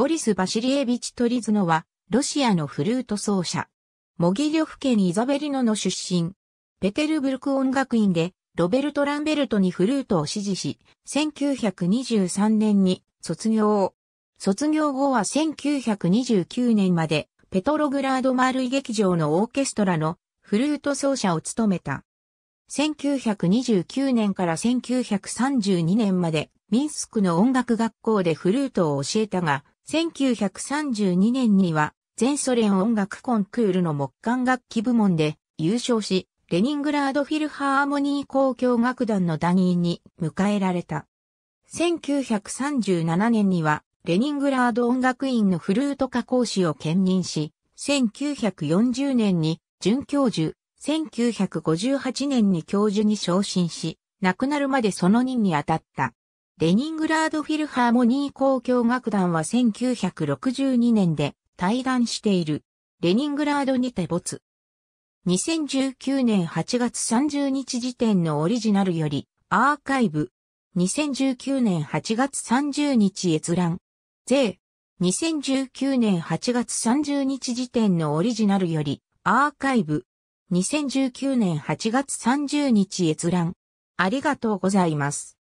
ボリス・バシリエビチ・トリズノは、ロシアのフルート奏者。モギリョフ県イザベリノの出身。ペテルブルク音楽院で、ロベルト・ランベルトにフルートを支持し、1923年に卒業。卒業後は1929年まで、ペトログラードマルイ劇場のオーケストラのフルート奏者を務めた。1929年から1932年までミンスクの音楽学校でフルートを教えたが、1932年には全ソ連音楽コンクールの木管楽器部門で優勝し、レニングラードフィルハーモニー交響楽団の団員に迎えられた。1937年にはレニングラード音楽院のフルート加工師を兼任し、1940年に准教授、1958年に教授に昇進し、亡くなるまでその任に当たった。レニングラードフィルハーモニー交響楽団は1962年で退団している。レニングラードにて没。2019年8月30日時点のオリジナルよりアーカイブ。2019年8月30日閲覧。税。2019年8月30日時点のオリジナルよりアーカイブ。2019年8月30日閲覧。ありがとうございます。